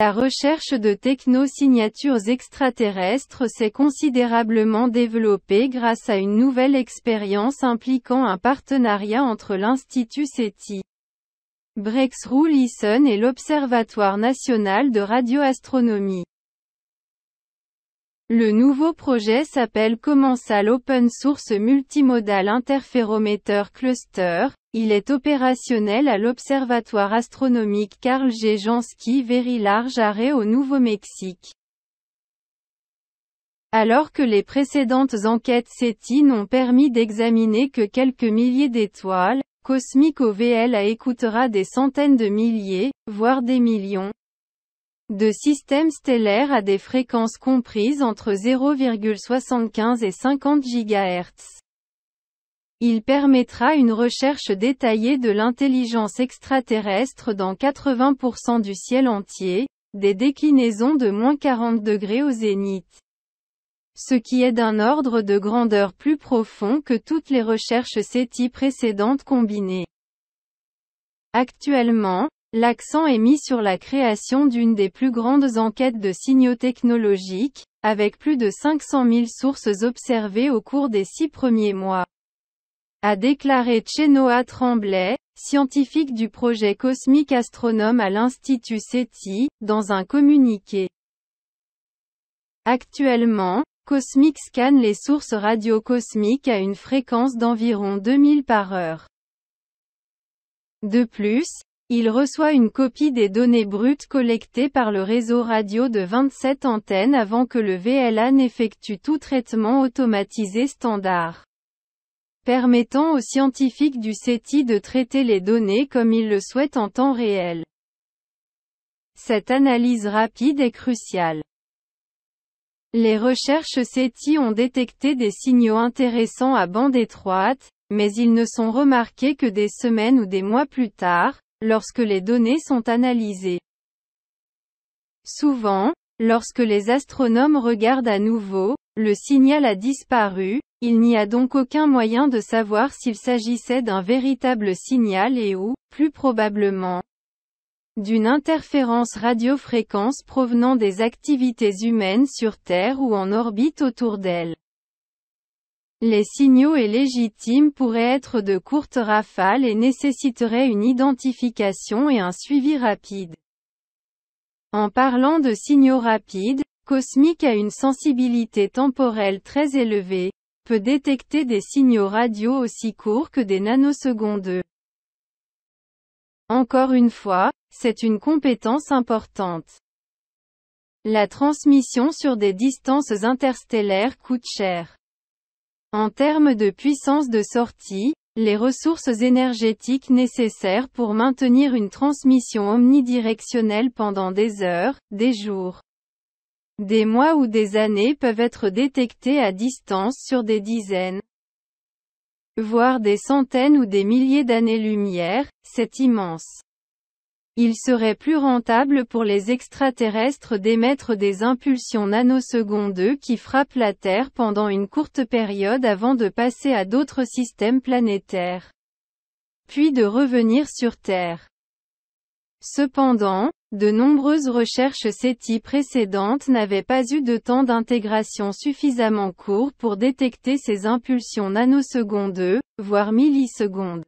La recherche de technosignatures extraterrestres s'est considérablement développée grâce à une nouvelle expérience impliquant un partenariat entre l'Institut SETI, Breakthrough Listen et l'Observatoire national de radioastronomie. Le nouveau projet s'appelle Commensal l'Open Source Multimodal Interferometer Cluster, il est opérationnel à l'Observatoire astronomique Karl G. Jansky Very Large Array au Nouveau-Mexique. Alors que les précédentes enquêtes SETI n'ont permis d'examiner que quelques milliers d'étoiles, Cosmic OVLA écoutera des centaines de milliers, voire des millions, de systèmes stellaires à des fréquences comprises entre 0,75 et 50 GHz. Il permettra une recherche détaillée de l'intelligence extraterrestre dans 80% du ciel entier, des déclinaisons de moins 40 degrés au zénith. Ce qui est d'un ordre de grandeur plus profond que toutes les recherches SETI précédentes combinées. Actuellement, l'accent est mis sur la création d'une des plus grandes enquêtes de signaux technologiques, avec plus de 500 000 sources observées au cours des six premiers mois a déclaré Chenoa Tremblay, scientifique du projet cosmique astronome à l'Institut SETI, dans un communiqué. Actuellement, Cosmic scanne les sources radio-cosmiques à une fréquence d'environ 2000 par heure. De plus, il reçoit une copie des données brutes collectées par le réseau radio de 27 antennes avant que le VLA n'effectue tout traitement automatisé standard permettant aux scientifiques du CETI de traiter les données comme ils le souhaitent en temps réel. Cette analyse rapide est cruciale. Les recherches SETI ont détecté des signaux intéressants à bande étroite, mais ils ne sont remarqués que des semaines ou des mois plus tard, lorsque les données sont analysées. Souvent, lorsque les astronomes regardent à nouveau, le signal a disparu, il n'y a donc aucun moyen de savoir s'il s'agissait d'un véritable signal et ou, plus probablement, d'une interférence radiofréquence provenant des activités humaines sur Terre ou en orbite autour d'elle. Les signaux et légitimes pourraient être de courtes rafales et nécessiteraient une identification et un suivi rapide. En parlant de signaux rapides, cosmique a une sensibilité temporelle très élevée, peut détecter des signaux radio aussi courts que des nanosecondes. Encore une fois, c'est une compétence importante. La transmission sur des distances interstellaires coûte cher. En termes de puissance de sortie, les ressources énergétiques nécessaires pour maintenir une transmission omnidirectionnelle pendant des heures, des jours, des mois ou des années peuvent être détectés à distance sur des dizaines, voire des centaines ou des milliers d'années-lumière, c'est immense. Il serait plus rentable pour les extraterrestres d'émettre des impulsions nanosecondes qui frappent la Terre pendant une courte période avant de passer à d'autres systèmes planétaires, puis de revenir sur Terre. Cependant, de nombreuses recherches SETI précédentes n'avaient pas eu de temps d'intégration suffisamment court pour détecter ces impulsions nanosecondes, voire millisecondes.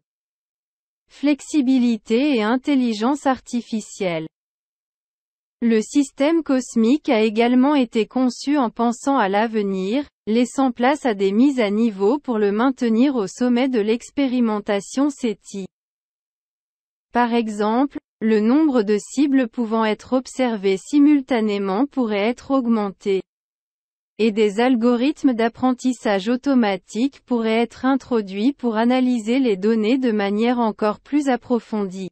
Flexibilité et intelligence artificielle le système cosmique a également été conçu en pensant à l'avenir, laissant place à des mises à niveau pour le maintenir au sommet de l'expérimentation SETI. Par exemple, le nombre de cibles pouvant être observées simultanément pourrait être augmenté. Et des algorithmes d'apprentissage automatique pourraient être introduits pour analyser les données de manière encore plus approfondie.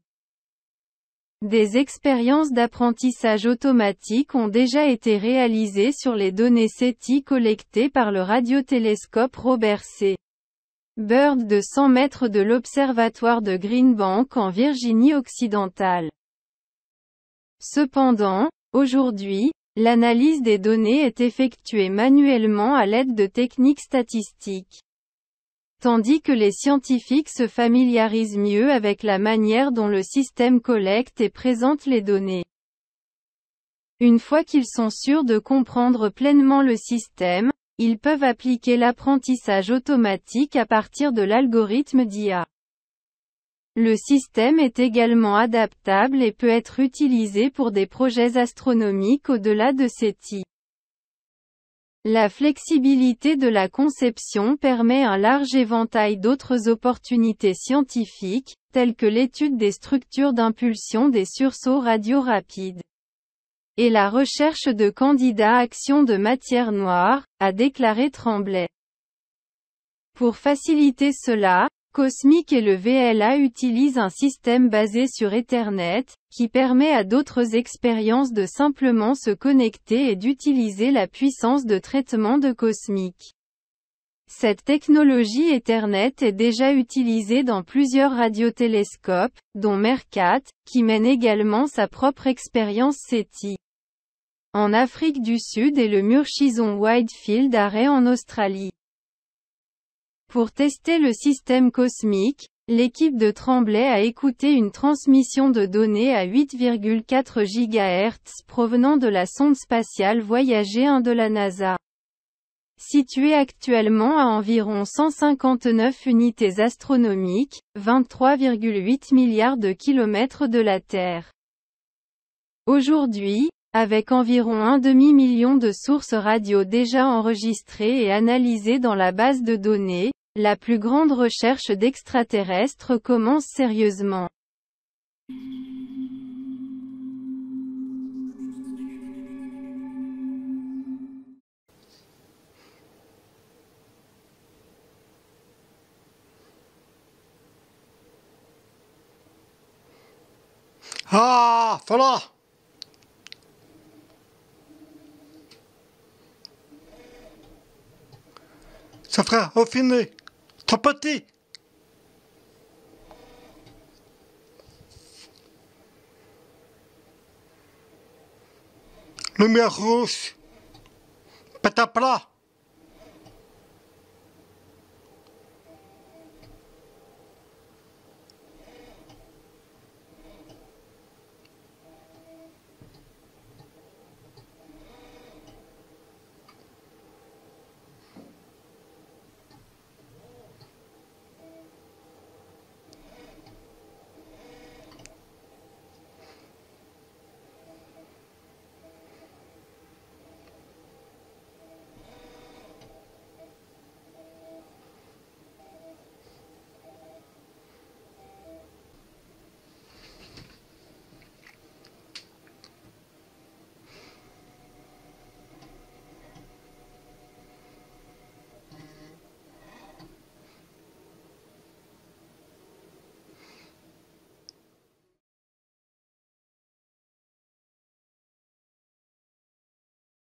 Des expériences d'apprentissage automatique ont déjà été réalisées sur les données Ceti collectées par le radiotélescope Robert C. Bird de 100 mètres de l'observatoire de Greenbank en Virginie-Occidentale. Cependant, aujourd'hui, l'analyse des données est effectuée manuellement à l'aide de techniques statistiques. Tandis que les scientifiques se familiarisent mieux avec la manière dont le système collecte et présente les données. Une fois qu'ils sont sûrs de comprendre pleinement le système, ils peuvent appliquer l'apprentissage automatique à partir de l'algorithme d'IA. Le système est également adaptable et peut être utilisé pour des projets astronomiques au-delà de SETI. La flexibilité de la conception permet un large éventail d'autres opportunités scientifiques, telles que l'étude des structures d'impulsion des sursauts radio rapides et la recherche de candidats Action de matière noire, a déclaré Tremblay. Pour faciliter cela, Cosmic et le VLA utilisent un système basé sur Ethernet, qui permet à d'autres expériences de simplement se connecter et d'utiliser la puissance de traitement de Cosmic. Cette technologie Ethernet est déjà utilisée dans plusieurs radiotélescopes, dont Mercat, qui mène également sa propre expérience SETI en Afrique du Sud et le murchison Wide Widefield Array en Australie. Pour tester le système cosmique, l'équipe de Tremblay a écouté une transmission de données à 8,4 GHz provenant de la sonde spatiale Voyager 1 de la NASA. Située actuellement à environ 159 unités astronomiques, 23,8 milliards de kilomètres de la Terre. Aujourd'hui, avec environ un demi-million de sources radio déjà enregistrées et analysées dans la base de données, la plus grande recherche d'extraterrestres commence sérieusement. Ah, voilà Ça fera trop petit. Lumière rouge, pétaplat.